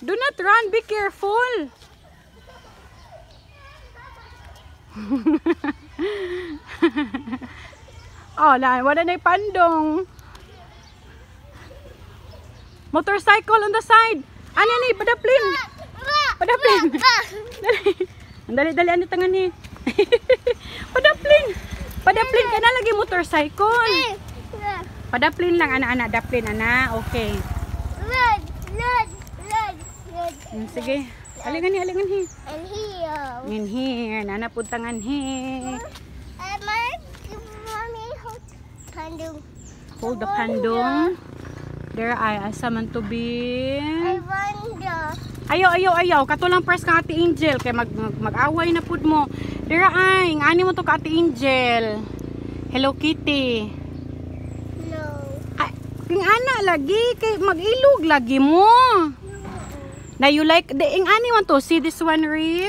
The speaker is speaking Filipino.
Do not run, be careful. oh, lahat. Wala na pandong. Motorcycle on the side. Ano ah, ni? Padaplin. Padaplin. Dali. Dali, dali. Ano tangan ni? Padaplin. Padaplin ka na lagi motorcycle. Padaplin lang, anak-anak. ana Daplin, anak. Okay. Red, red. Hmm, sige. Alingan ni, alingan ni. And here. And here. Nanapuntangan he. Uh, mommy, hold pandong. Hold the pandong. There ay asaman to be. I wonder. Ayaw, ayaw, ayaw. Katulang press ka Ate Angel. Kaya mag, mag, away na pud mo. There ay. Ani mo to ka Ate Angel. Hello Kitty. Hello. Ay, ana lagi. Kay mag-ilog lagi mo. Now you like the ing anyone to see this one Rick?